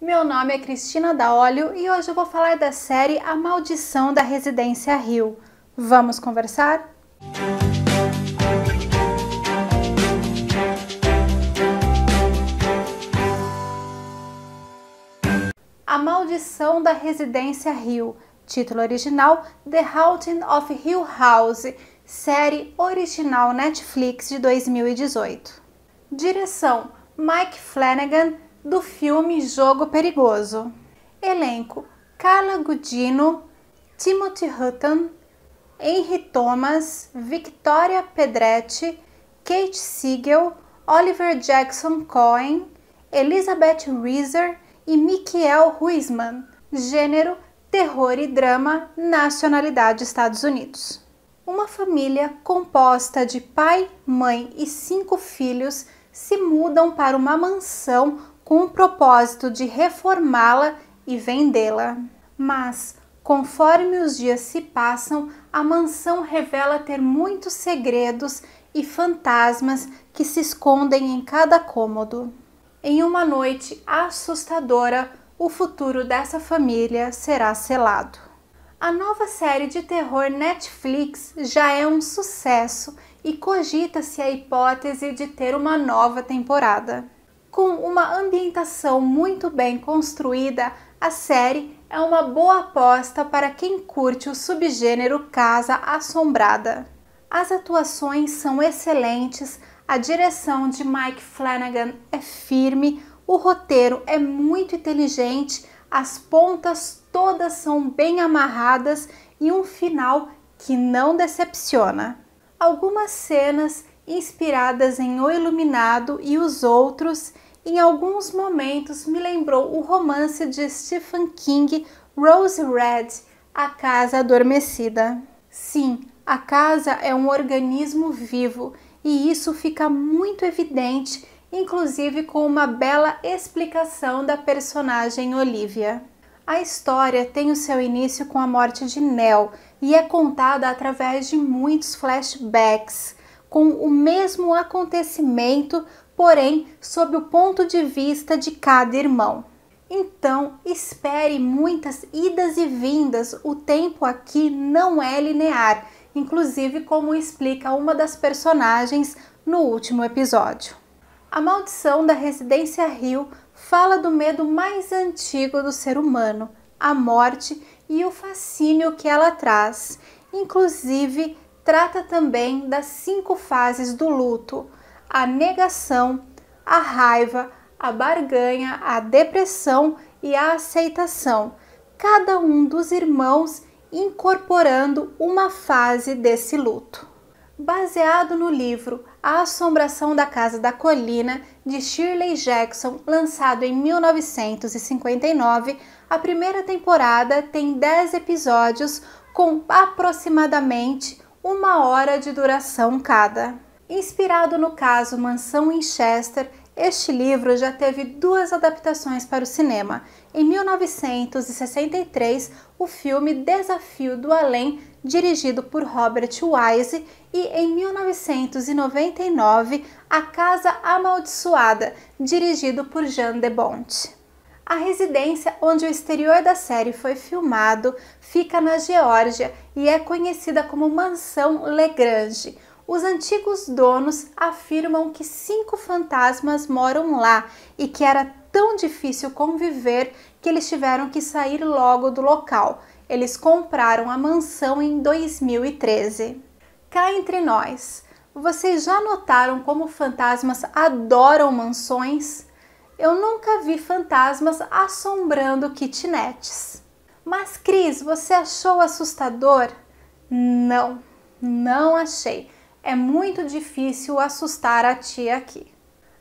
Meu nome é Cristina Daolio e hoje eu vou falar da série A Maldição da Residência Rio. Vamos conversar? A Maldição da Residência Rio, título original The Haunting of Hill House, série original Netflix de 2018. Direção Mike Flanagan do filme Jogo Perigoso. Elenco: Carla Gudino, Timothy Hutton, Henry Thomas, Victoria Pedretti, Kate Siegel, Oliver Jackson Cohen, Elizabeth Reeser e Michael Huisman. Gênero: terror e drama, nacionalidade Estados Unidos. Uma família composta de pai, mãe e cinco filhos se mudam para uma mansão com o propósito de reformá-la e vendê-la. Mas, conforme os dias se passam, a mansão revela ter muitos segredos e fantasmas que se escondem em cada cômodo. Em uma noite assustadora, o futuro dessa família será selado. A nova série de terror Netflix já é um sucesso e cogita-se a hipótese de ter uma nova temporada. Com uma ambientação muito bem construída, a série é uma boa aposta para quem curte o subgênero Casa Assombrada. As atuações são excelentes, a direção de Mike Flanagan é firme, o roteiro é muito inteligente, as pontas todas são bem amarradas e um final que não decepciona. Algumas cenas inspiradas em O Iluminado e Os Outros, em alguns momentos me lembrou o romance de Stephen King, Rose Red, A Casa Adormecida. Sim, a casa é um organismo vivo e isso fica muito evidente, inclusive com uma bela explicação da personagem Olivia. A história tem o seu início com a morte de Nell e é contada através de muitos flashbacks com o mesmo acontecimento, porém sob o ponto de vista de cada irmão. Então, espere muitas idas e vindas, o tempo aqui não é linear, inclusive como explica uma das personagens no último episódio. A maldição da residência Rio fala do medo mais antigo do ser humano, a morte e o fascínio que ela traz, inclusive trata também das cinco fases do luto: a negação, a raiva, a barganha, a depressão e a aceitação, cada um dos irmãos incorporando uma fase desse luto. Baseado no livro A Assombração da Casa da Colina, de Shirley Jackson, lançado em 1959, a primeira temporada tem 10 episódios com aproximadamente uma hora de duração cada. Inspirado no caso Mansão Winchester, este livro já teve duas adaptações para o cinema. Em 1963, o filme Desafio do Além, dirigido por Robert Wise, e em 1999, A Casa Amaldiçoada, dirigido por Jean de Bonte. A residência onde o exterior da série foi filmado fica na Geórgia e é conhecida como Mansão Legrange. Os antigos donos afirmam que cinco fantasmas moram lá e que era tão difícil conviver que eles tiveram que sair logo do local. Eles compraram a mansão em 2013. Cá entre nós, vocês já notaram como fantasmas adoram mansões? Eu nunca vi fantasmas assombrando kitnetes. Mas Cris, você achou assustador? Não, não achei. É muito difícil assustar a tia aqui.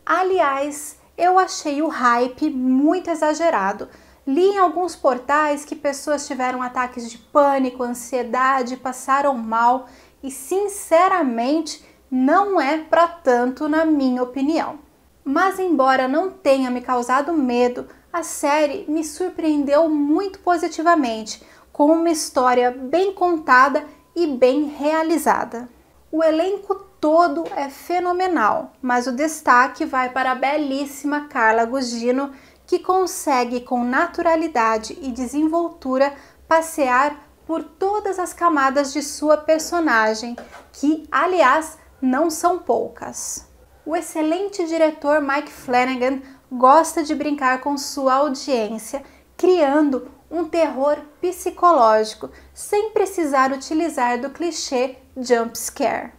Aliás, eu achei o hype muito exagerado. Li em alguns portais que pessoas tiveram ataques de pânico, ansiedade, passaram mal e, sinceramente, não é para tanto, na minha opinião. Mas embora não tenha me causado medo, a série me surpreendeu muito positivamente, com uma história bem contada e bem realizada. O elenco todo é fenomenal, mas o destaque vai para a belíssima Carla Gugino, que consegue com naturalidade e desenvoltura passear por todas as camadas de sua personagem, que, aliás, não são poucas o excelente diretor Mike Flanagan gosta de brincar com sua audiência, criando um terror psicológico, sem precisar utilizar do clichê jump scare.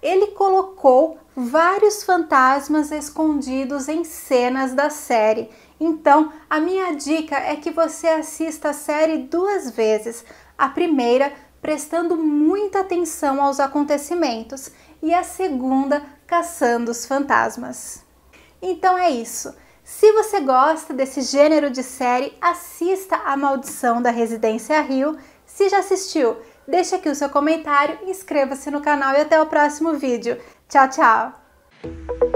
Ele colocou vários fantasmas escondidos em cenas da série. Então, a minha dica é que você assista a série duas vezes. A primeira prestando muita atenção aos acontecimentos, e a segunda, caçando os fantasmas. Então é isso. Se você gosta desse gênero de série, assista A Maldição da Residência Rio. Se já assistiu, deixe aqui o seu comentário, inscreva-se no canal e até o próximo vídeo. Tchau, tchau!